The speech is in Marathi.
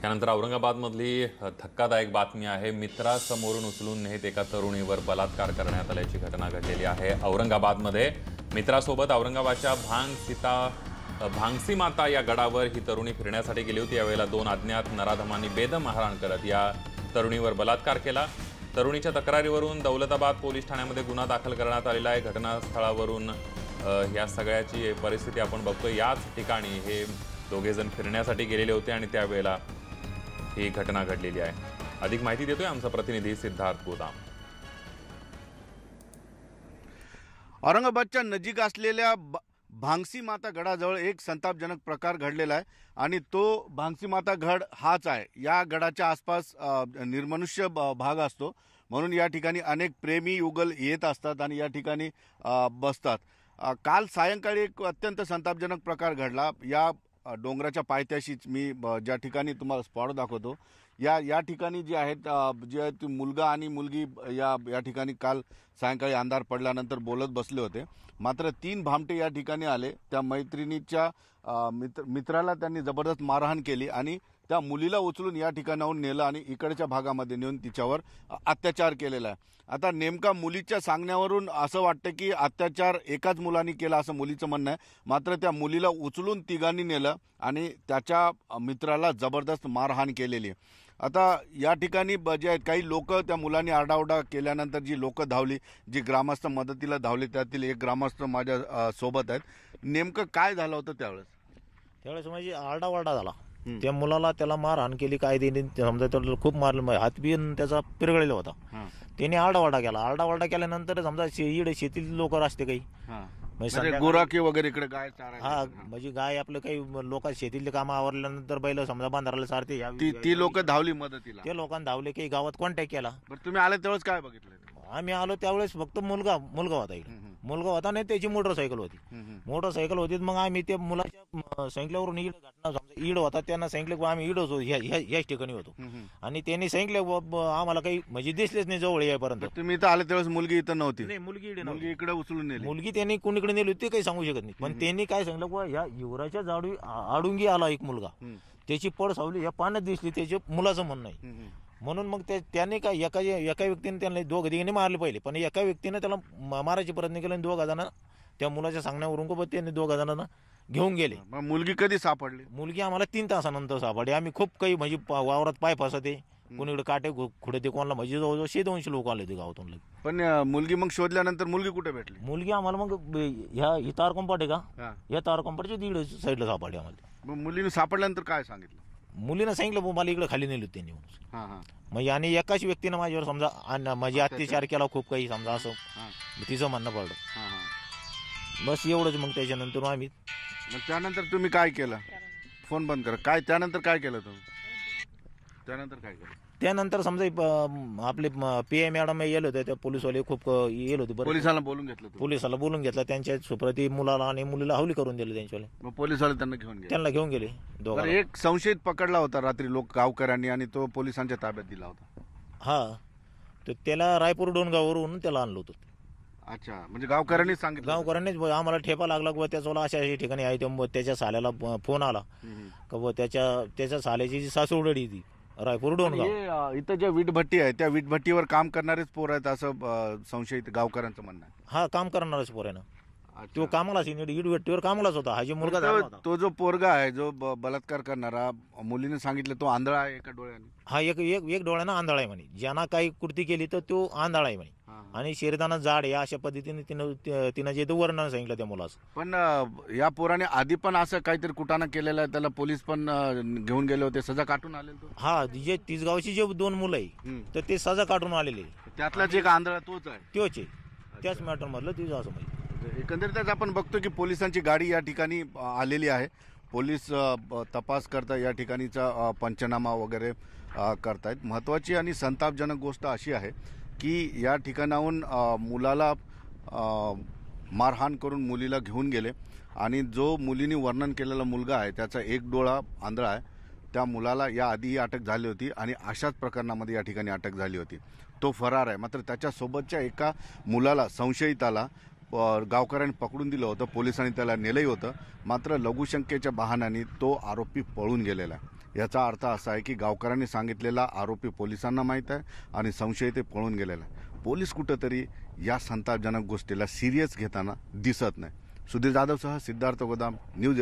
त्यानंतर औरंगाबादमधली धक्कादायक बातमी आहे मित्रासमोरून उचलून नेत एका तरुणीवर बलात्कार करण्यात आल्याची घटना घडलेली आहे औरंगाबादमध्ये मित्रासोबत औरंगाबादच्या भांग सीता भांगसी माता या गडावर ही तरुणी फिरण्यासाठी गेली होती यावेळेला दोन अज्ञात नराधमांनी बेदम मारहाण करत या तरुणीवर बलात्कार केला तरुणीच्या तक्रारीवरून दौलताबाद पोलीस ठाण्यामध्ये गुन्हा दाखल करण्यात आलेला आहे घटनास्थळावरून या सगळ्याची परिस्थिती आपण बघतो याच ठिकाणी हे दोघेजण फिरण्यासाठी गेलेले होते आणि त्यावेळेला ही घटना घडलेली आहे अधिक माहिती देतोय आमचा प्रतिनिधी सिद्धार्थ गोदाम औरंगाबादच्या नजीक असलेल्या भांगसी माता गडाजवळ एक संतापजनक प्रकार घडलेला आहे आणि तो भांगसी माता गड हाच आहे या गडाच्या आसपास निर्मनुष्य भाग असतो म्हणून या ठिकाणी अनेक प्रेमी युगल येत असतात आणि या ठिकाणी बसतात काल सायंकाळी एक अत्यंत संतापजनक प्रकार घडला या डोंगराच्या पायथ्याशीच मी ज्या ठिकाणी तुम्हाला स्पॉट दाखवतो या या ठिकाणी जे आहेत जे आहेत मुलगा आणि मुलगी या या ठिकाणी काल सायंकाळी अंधार पडल्यानंतर बोलत बसले होते मात्र तीन भामटे या ठिकाणी आले त्या मैत्रिणीच्या मित्र मित्राला त्यांनी जबरदस्त मारहाण केली आणि त्या मुलीला उचलून या ठिकाणाहून नेलं आणि इकडच्या भागामध्ये नेऊन तिच्यावर अत्याचार केलेला आहे आता नेमका मुलीच्या सांगण्यावरून असं वाटतं की अत्याचार एकाच मुलाने केला असं मुलीचं म्हणणं आहे मात्र त्या मुलीला उचलून तिघांनी नेलं आणि त्याच्या मित्राला जबरदस्त मारहाण केलेली आहे आता या ठिकाणी जे आहेत काही लोक त्या मुलांनी आरडाओरडा केल्यानंतर जी लोकं धावली जी ग्रामस्थ मदतीला धावले त्यातील एक ग्रामस्थ माझ्या सोबत आहेत नेमकं काय झालं होतं त्यावेळेस त्यावेळेस म्हणजे आरडाओरडा झाला त्या मुलाला त्याला मारहाण केली काय दिली समजा त्याला खूप मारलं बी त्याचा पिरगळलेला होता त्याने आरडाओरडा केला आरडाओरडा केल्यानंतर समजा इड शेतील लोक असते काही गोराकी म्हणजे वगैरे इकडे गाय हा म्हणजे गाय आपलं काही लोक शेतीतले काम आवरल्यानंतर बैल समजा बांधाराला सारते ती लोक धावली मदतीला ते लोकांना धावले काही गावात कॉन्टॅक्ट केला तुम्ही आले तेव्हाच काय बघितलं आम्ही आलो त्यावेळेस फक्त मुलगा मुलगा होता इकडे मुलगा होता नाही त्याची मोटरसायकल होती मोटरसायकल होती मग आम्ही त्या मुलाच्या सायकलवरून इड घटना समजा इड होता त्यांना सांगितलं आम्ही इडच होतो याच ठिकाणी होतो आणि त्यांनी सांगितलं आम्हाला काही म्हणजे दिसलेच नाही जवळ यापर्यंत तुम्ही इथं आले त्यावेळेस मुलगी इथं नव्हती नाही मुलगी इकडे मुलगी इकडे उचलून नेली मुलगी त्यांनी कुणीकडे नेली होती काही सांगू शकत नाही पण त्यांनी काय सांगितलं बा या युवराच्या जाडू आडुंगी आला एक मुलगा त्याची पड सावली या पाण्यात दिसली त्याचे मुलाचं म्हणणं नाही म्हणून मग ते त्याने काय एका एका व्यक्तीने त्यांना दोघ तिघांनी मारले पहिले पण एका व्यक्तीने त्याला मारायची प्रयत्न केला आणि दोघ जणांना त्या मुलाच्या सांगण्यावरून को त्यांनी दोघा जणांना घेऊन गेले मुलगी कधी सापडली मुलगी आम्हाला तीन तासानंतर सापडली आम्ही खूप काही म्हणजे वावरात पाय फसते कोणीकडे काटे खुडे ते कोणाला म्हणजे जवळजवळ शे दोनशे लोक आले ते गावातून पण मुलगी मग शोधल्यानंतर मुलगी कुठे भेटली मुलगी आम्हाला मग ह्या ही तारकंपाट आहे का ह्या या तारकोंपाटच्या दीड साईडला सापडली आम्हाला मुलीने सापडल्यानंतर काय सांगितलं मुलीनं सांगितलं बो मला इकडे खाली नेलं त्यांनी म्हणजे आणि एकाच व्यक्तीनं माझ्यावर समजा आणि माझी अत्याचार केला खूप काही समजा असं मी तिचं म्हणणं पडलं बस एवढंच मग त्याच्यानंतर आम्ही मग त्यानंतर तुम्ही काय केलं फोन बंद करा काय त्यानंतर काय केलं तुम्ही त्यानंतर काय केलं त्यानंतर समजा आपले पी एम मॅडम येल होते त्या पोलीसवाले खूप येल होते पोलिसाला पोलिसांना बोलून घेतलं पोलिसाला बोलून घेतला त्यांच्या सुप्रती मुलाला आणि मुलीला हवली करून दिली त्यांच्यावाले पोलिसाला त्यांना घेऊन गेले त्यांना घेऊन गेले एक संशयित पकडला होता रात्री लोक गावकऱ्यांनी आणि तो पोलिसांच्या ताब्यात दिला होता हा तर त्याला रायपूर डोनगाववरून त्याला आणलं होतं अच्छा म्हणजे गावकऱ्यांनी सांगितलं गावकऱ्यांनीच आम्हाला ठेपा लागला किंवा त्याचा अशा अशा ठिकाणी आहे त्याच्या साल्याला फोन आला का त्याच्या त्याच्या साल्याची जी सासूडडी ती रायपूर डोन इथं ज्या वीटभट्टी आहे त्या वीटभट्टीवर काम करणारेच पोर आहेत असं संशयित गावकऱ्यांचं म्हणणं आहे हा काम करणारच पोर आहे ना तो कामालाच ईड भट्टीवर कामालाच होता हा जो मुलगा तो- जो पोरगा आहे जो बलात्कार करणारा मुलीने सांगितलं तो आंधळा आहे एका डोळ्याने हा एक एक एक डोळ्यानं आंधळा आहे म्हणे ज्यांना काही कृती केली तर तो आंधळा आहे म्हणे आणि शेरदाना जाड या अशा पद्धतीने तिनं तिनं जे ते वर्णन सांगितलं त्या मुलाचं पण या पोराने आधी पण असं काहीतरी कुटानं केलेलं आहे त्याला पोलीस पण घेऊन गेले होते सजा काटून आले हा जे तिसगावची जे दोन मुलं आहे तर ते सजा काढून आलेले त्यातला एक आंधळा तोच आहे तोच आहे त्याच मॅटरमधलं तिचं असं म्हणजे एकंदरीतच आपण बघतो की पोलिसांची गाडी या ठिकाणी आलेली आहे पोलीस तपास करता या ठिकाणीचा पंचनामा वगैरे करतायत महत्वाची आणि संतापजनक गोष्ट अशी आहे की या ठिकाणाहून मुलाला मारहाण करून मुलीला घेऊन गेले आणि जो मुलीने वर्णन केलेला मुलगा आहे त्याचा एक डोळा आंधळा आहे त्या मुलाला याआधी ही अटक झाली होती आणि अशाच प्रकरणामध्ये या ठिकाणी अटक झाली होती तो फरार आहे मात्र त्याच्यासोबतच्या एका मुलाला संशयिताला गावकऱ्यांनी पकडून दिलं होतं पोलिसांनी त्याला नेलंही होतं मात्र लघुशंकेच्या बहाण्याने तो आरोपी पळून गेलेला आहे याचा अर्थ असा आहे की गावकऱ्यांनी सांगितलेला आरोपी पोलिसांना माहीत आहे आणि संशयित पळून गेलेला आहे पोलीस कुठंतरी या संतापजनक गोष्टीला सिरियस घेताना दिसत नाही सुधीर जाधवसह सिद्धार्थ गोदाम न्यूज